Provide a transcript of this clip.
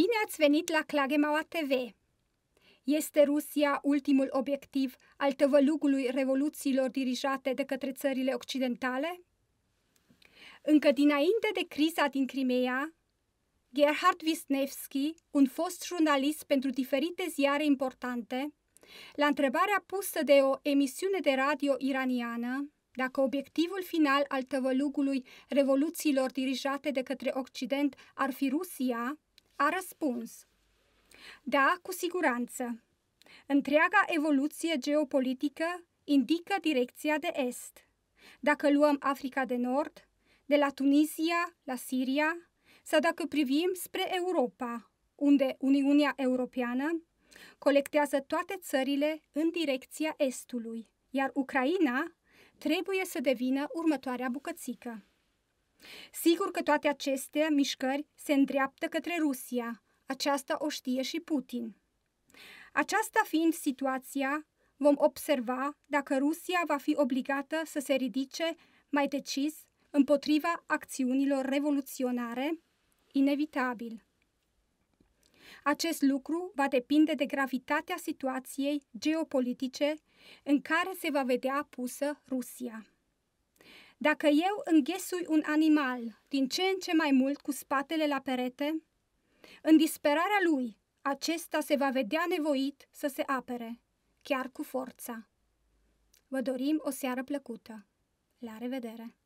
Bine ați venit la Clagemaua TV! Este Rusia ultimul obiectiv al tăvălugului revoluțiilor dirijate de către țările occidentale? Încă dinainte de criza din Crimea, Gerhard Wisniewski, un fost jurnalist pentru diferite ziare importante, la întrebarea pusă de o emisiune de radio iraniană, dacă obiectivul final al tăvălugului revoluțiilor dirijate de către Occident ar fi Rusia, a răspuns Da, cu siguranță. Întreaga evoluție geopolitică indică direcția de est. Dacă luăm Africa de Nord, de la Tunisia la Siria, sau dacă privim spre Europa, unde Uniunea Europeană colectează toate țările în direcția estului, iar Ucraina trebuie să devină următoarea bucățică. Sigur că toate aceste mișcări se îndreaptă către Rusia, aceasta o știe și Putin. Aceasta fiind situația, vom observa dacă Rusia va fi obligată să se ridice mai decis împotriva acțiunilor revoluționare, inevitabil. Acest lucru va depinde de gravitatea situației geopolitice în care se va vedea pusă Rusia. Dacă eu înghesui un animal din ce în ce mai mult cu spatele la perete, în disperarea lui, acesta se va vedea nevoit să se apere, chiar cu forța. Vă dorim o seară plăcută. La revedere!